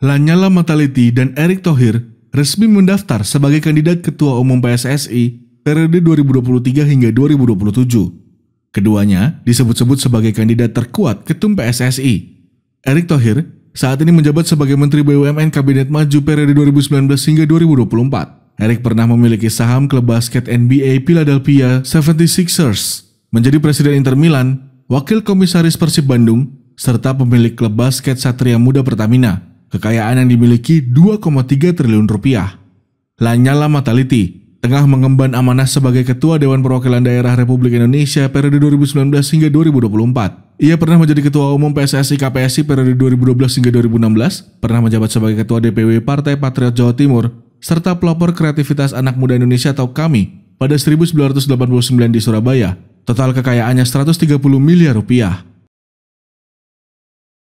Lanyala Mataliti dan Erick Thohir resmi mendaftar sebagai kandidat Ketua Umum PSSI periode 2023 hingga 2027. Keduanya disebut-sebut sebagai kandidat terkuat Ketum PSSI. Erick Thohir saat ini menjabat sebagai Menteri BUMN Kabinet Maju periode 2019 hingga 2024. Erick pernah memiliki saham klub basket NBA Philadelphia 76ers, menjadi Presiden Inter Milan, Wakil Komisaris Persib Bandung, serta pemilik klub basket Satria Muda Pertamina kekayaan yang dimiliki 2,3 triliun rupiah. Lanyala Mataliti tengah mengemban amanah sebagai Ketua Dewan Perwakilan Daerah Republik Indonesia periode 2019 hingga 2024. Ia pernah menjadi Ketua Umum PSSI KPSI periode 2012 hingga 2016, pernah menjabat sebagai Ketua DPW Partai Patriot Jawa Timur, serta pelopor kreativitas anak muda Indonesia atau KAMI pada 1989 di Surabaya. Total kekayaannya 130 miliar rupiah.